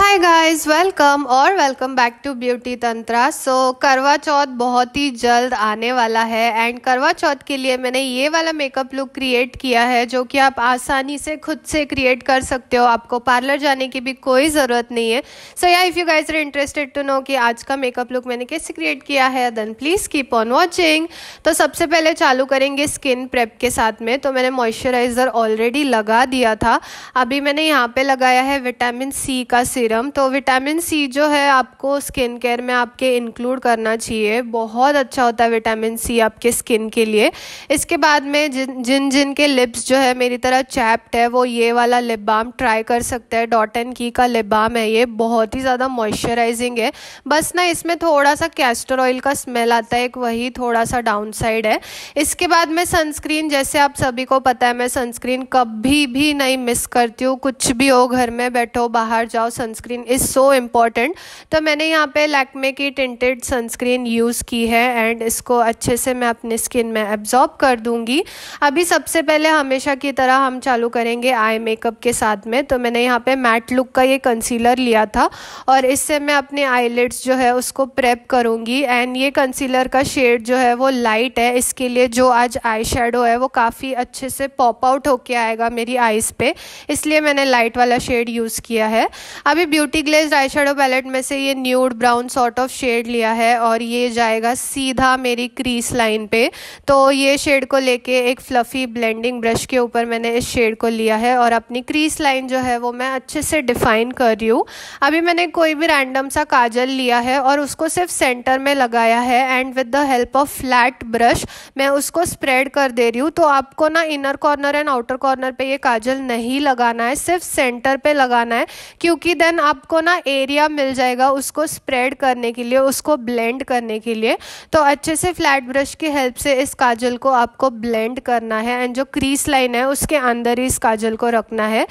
हाय guys welcome और welcome back to beauty Tantra so Karva Chauth बहुत ही जल्द आने वाला है एंड करवा चौथ के लिए मैंने ये वाला मेकअप लुक क्रिएट किया है जो कि आप आसानी से खुद से क्रिएट कर सकते हो आपको पार्लर जाने की भी कोई ज़रूरत नहीं है so yeah if you guys are interested to know कि आज का मेकअप लुक मैंने कैसे क्रिएट किया है then please keep on watching तो सबसे पहले चालू करेंगे स्किन प्रेप के साथ में तो मैंने मॉइस्चराइज़र ऑलरेडी लगा दिया था अभी मैंने यहाँ पर लगाया है विटामिन सी का सिर सीरम तो विटामिन सी जो है आपको स्किन केयर में आपके इंक्लूड करना चाहिए बहुत अच्छा होता है विटामिन सी आपके स्किन के लिए इसके बाद में जिन जिन जिन के लिप्स जो है मेरी तरह चैप्ट है वो ये वाला लिप बाम ट्राई कर सकते हैं डॉट एन की का लिप बाम है ये बहुत ही ज़्यादा मॉइस्चराइजिंग है बस ना इसमें थोड़ा सा कैस्टर ऑयल का स्मेल आता है एक वही थोड़ा सा डाउन साइड है इसके बाद में सनस्क्रीन जैसे आप सभी को पता है मैं सनस्क्रीन कभी भी नहीं मिस करती हूँ कुछ भी हो घर में बैठो बाहर जाओ sunscreen sunscreen is so important तो मैंने यहाँ पे लैक्मे की टिंटेड सनस्क्रीन यूज़ की है एंड इसको अच्छे से मैं अपने स्किन में एब्जॉर्ब कर दूँगी अभी सबसे पहले हमेशा की तरह हम चालू करेंगे आई मेकअप के साथ में तो मैंने यहाँ पे मैट लुक का ये कंसीलर लिया था और इससे मैं अपने आईलेट्स जो है उसको प्रेप करूँगी एंड ये कंसीलर का शेड जो है वो लाइट है इसके लिए जो आज आई शेडो है वो काफ़ी अच्छे से पॉप आउट होके आएगा मेरी आइज़ पे इसलिए मैंने लाइट वाला शेड यूज़ किया है अभी Beauty Glazed eye shadow palette में से ये nude brown sort of shade लिया है और ये जाएगा सीधा मेरी क्रीस लाइन पे तो ये शेड को लेके एक फ्लफ़ी ब्लेंडिंग ब्रश के ऊपर मैंने इस शेड को लिया है और अपनी क्रीस लाइन जो है वो मैं अच्छे से डिफ़ाइन कर रही हूँ अभी मैंने कोई भी रैंडम सा काजल लिया है और उसको सिर्फ सेंटर में लगाया है and with the help of flat brush मैं उसको स्प्रेड कर दे रही हूँ तो आपको ना inner corner and outer corner पर ये काजल नहीं लगाना है सिर्फ सेंटर पर लगाना है क्योंकि देन आपको ना एरिया मिल जाएगा उसको स्प्रेड करने के लिए उसको ब्लेंड करने के लिए तो अच्छे से फ्लैट ब्रश की हेल्प से इस काजल को आपको ब्लेंड करना है एंड जो क्रीस लाइन है उसके अंदर ही इस काजल को रखना है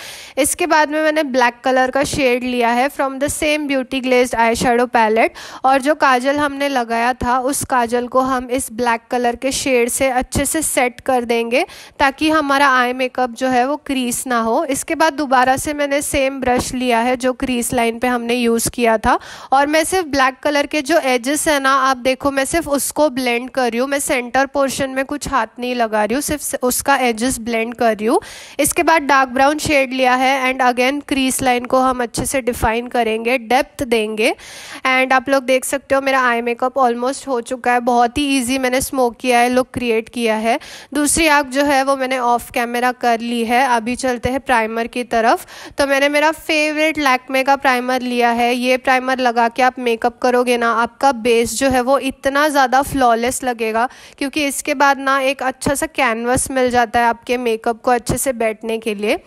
इसके बाद में मैंने ब्लैक कलर का शेड लिया है from the same beauty glazed eye shadow palette और जो काजल हमने लगाया था उस काजल को हम इस ब्लैक कलर के शेड से अच्छे से सेट कर देंगे ताकि हमारा आई मेकअप जो है वो क्रीस ना हो इसके बाद दोबारा से मैंने सेम ब्रश लिया है जो क्रीस इस लाइन पे हमने यूज़ किया था और मैं सिर्फ ब्लैक कलर के जो एजेस है ना आप देखो मैं सिर्फ उसको ब्लेंड कर रही हूँ मैं सेंटर पोर्शन में कुछ हाथ नहीं लगा रही हूँ सिर्फ उसका एजेस ब्लेंड कर रही हूँ इसके बाद डार्क ब्राउन शेड लिया है एंड अगेन क्रीस लाइन को हम अच्छे से डिफाइन करेंगे डेप्थ देंगे एंड आप लोग देख सकते हो मेरा आई मेकअप ऑलमोस्ट हो चुका है बहुत ही ईजी मैंने स्मोक किया है लुक क्रिएट किया है दूसरी आग जो है वो मैंने ऑफ कैमरा कर ली है अभी चलते हैं प्राइमर की तरफ तो मैंने मेरा फेवरेट लैकमे का प्राइमर लिया है ये प्राइमर लगा के आप मेकअप करोगे ना आपका बेस जो है वो इतना ज़्यादा फ्लॉलेस लगेगा क्योंकि इसके बाद ना एक अच्छा सा कैनवस मिल जाता है आपके मेकअप को अच्छे से बैठने के लिए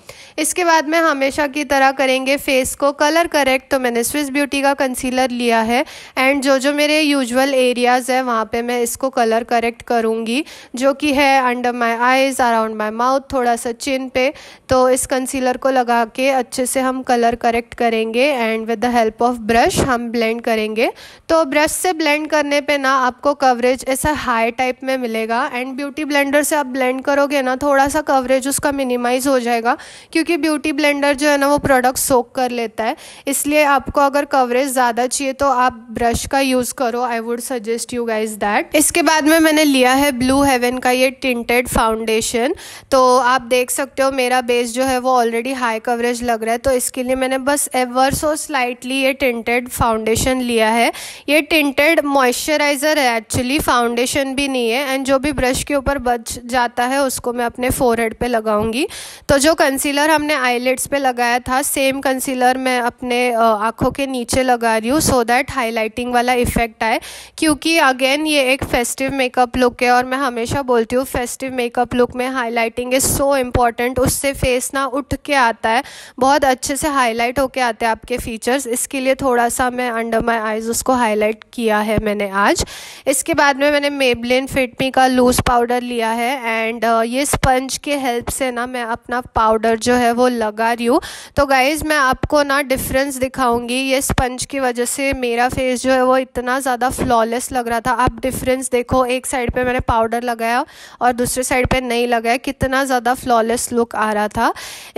इसके बाद में हमेशा की तरह करेंगे फेस को कलर करेक्ट तो मैंने स्विस ब्यूटी का कंसीलर लिया है एंड जो जो मेरे यूजल एरियाज़ है वहाँ पर मैं इसको कलर करेक्ट करूँगी जो कि है under my eyes around my mouth थोड़ा सा चिन पे तो इस कंसीलर को लगा के अच्छे से हम कलर करेक्ट करेंगे करेंगे and with the help of brush हम ब्लेंड करेंगे तो ब्रश से ब्लेंड करने पे ना आपको कवरेज ऐसा हाई टाइप में मिलेगा एंड ब्यूटी ब्लेंडर से आप ब्लेंड करोगे ना थोड़ा सा कवरेज उसका मिनिमाइज हो जाएगा क्योंकि ब्यूटी ब्लेंडर जो है ना वो प्रोडक्ट सोक कर लेता है इसलिए आपको अगर कवरेज ज़्यादा चाहिए तो आप ब्रश का यूज़ करो I would suggest you guys that इसके बाद में मैंने लिया है ब्लू हेवन का ये टिंटेड फाउंडेशन तो आप देख सकते हो मेरा बेस जो है वो ऑलरेडी हाई कवरेज लग रहा है तो इसके लिए मैंने बस एव सो स्लाइटली ये टिंटेड फाउंडेशन लिया है ये टिंटेड मॉइस्चराइज़र है एक्चुअली फाउंडेशन भी नहीं है एंड जो भी ब्रश के ऊपर बच जाता है उसको मैं अपने फोरहेड पे लगाऊंगी तो जो कंसीलर हमने आईलेट्स पे लगाया था सेम कंसीलर मैं अपने आँखों के नीचे लगा रही हूँ सो दैट हाईलाइटिंग वाला इफेक्ट आए क्योंकि अगेन ये एक फेस्टिव मेकअप लुक है और मैं हमेशा बोलती हूँ फेस्टिव मेकअप लुक में हाईलाइटिंग इज़ सो इम्पॉर्टेंट उससे फेस ना उठ के आता है बहुत अच्छे से हाईलाइट होके आता है जाते हैं आपके फीचर्स इसके लिए थोड़ा सा मैं अंडर माई आइज़ उसको हाईलाइट किया है मैंने आज इसके बाद में मैंने मेबलिन फिटमी का लूज़ पाउडर लिया है एंड uh, ये स्पंज के हेल्प से ना मैं अपना पाउडर जो है वो लगा रही हूँ तो गाइज़ मैं आपको ना डिफरेंस दिखाऊंगी ये स्पंज की वजह से मेरा फेस जो है वो इतना ज़्यादा फ्लॉलेस लग रहा था आप डिफरेंस देखो एक साइड पर मैंने पाउडर लगाया और दूसरे साइड पर नहीं लगाया कितना ज़्यादा फ्लॉलेस लुक आ रहा था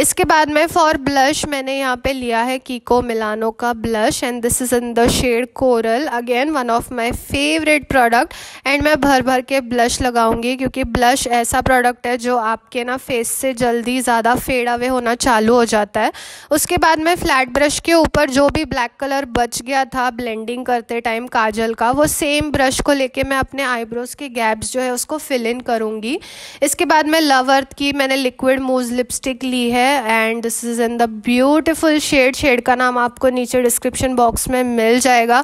इसके बाद में फॉर ब्लश मैंने यहाँ पे लिया है कि Kiko मिलानो का blush and this is in the shade coral again one of my favourite product and मैं भर भर के ब्लश लगाऊंगी क्योंकि ब्लश ऐसा प्रोडक्ट है जो आपके ना फेस से जल्दी ज़्यादा फेड अवे होना चालू हो जाता है उसके बाद मैं फ्लैट ब्रश के ऊपर जो भी ब्लैक कलर बच गया था ब्लेंडिंग करते टाइम काजल का वो सेम ब्रश को लेके मैं अपने आईब्रोज़ के गैप्स जो है उसको फिल इन करूँगी इसके बाद मैं लव अर्थ की मैंने लिक्विड मूज लिपस्टिक ली है and this is in the beautiful shade shade का नाम आपको नीचे डिस्क्रिप्शन बॉक्स में मिल जाएगा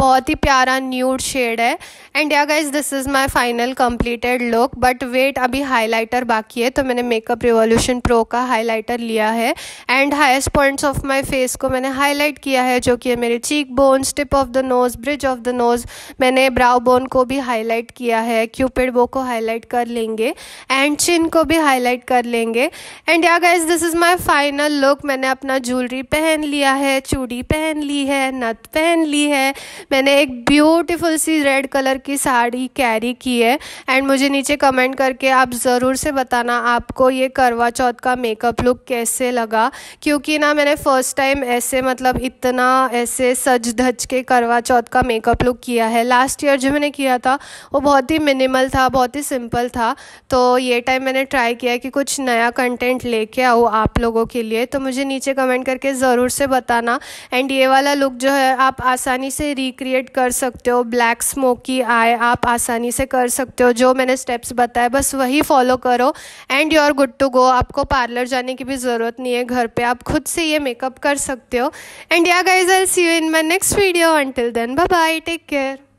बहुत ही प्यारा न्यूड शेड है and yeah guys this is my final completed look but wait अभी हाईलाइटर बाकी है तो मैंने मेकअप रिवोल्यूशन प्रो का हाईलाइटर लिया है and highest points of my face को मैंने हाईलाइट किया है जो कि है मेरे cheek bones tip of the nose bridge of the nose मैंने ब्राउ बोन को भी हाईलाइट किया है क्यूपिड बो को हाईलाइट कर लेंगे एंड चिन को भी हाईलाइट कर लेंगे and yeah guys this is my final look मैंने अपना ज्वेलरी पहन लिया लिया है चूड़ी पहन ली है नथ पहन ली है मैंने एक ब्यूटीफुल सी रेड कलर की साड़ी कैरी की है एंड मुझे नीचे कमेंट करके आप ज़रूर से बताना आपको ये करवा चौथ का मेकअप लुक कैसे लगा क्योंकि ना मैंने फ़र्स्ट टाइम ऐसे मतलब इतना ऐसे सज धज के करवा चौथ का मेकअप लुक किया है लास्ट ईयर जो मैंने किया था वो बहुत ही मिनिमल था बहुत ही सिंपल था तो ये टाइम मैंने ट्राई किया कि कुछ नया कंटेंट लेके आओ आप लोगों के लिए तो मुझे नीचे कमेंट करके ज़रूर से बताना एंड ये वाला लुक जो है आप आसानी से रिक्रिएट कर सकते हो ब्लैक स्मोकी आए आप आसानी से कर सकते हो जो मैंने स्टेप्स बताए बस वही फॉलो करो and you are good to go आपको पार्लर जाने की भी ज़रूरत नहीं है घर पे आप खुद से ये मेकअप कर सकते हो and yeah guys I see you in my next video until then bye take care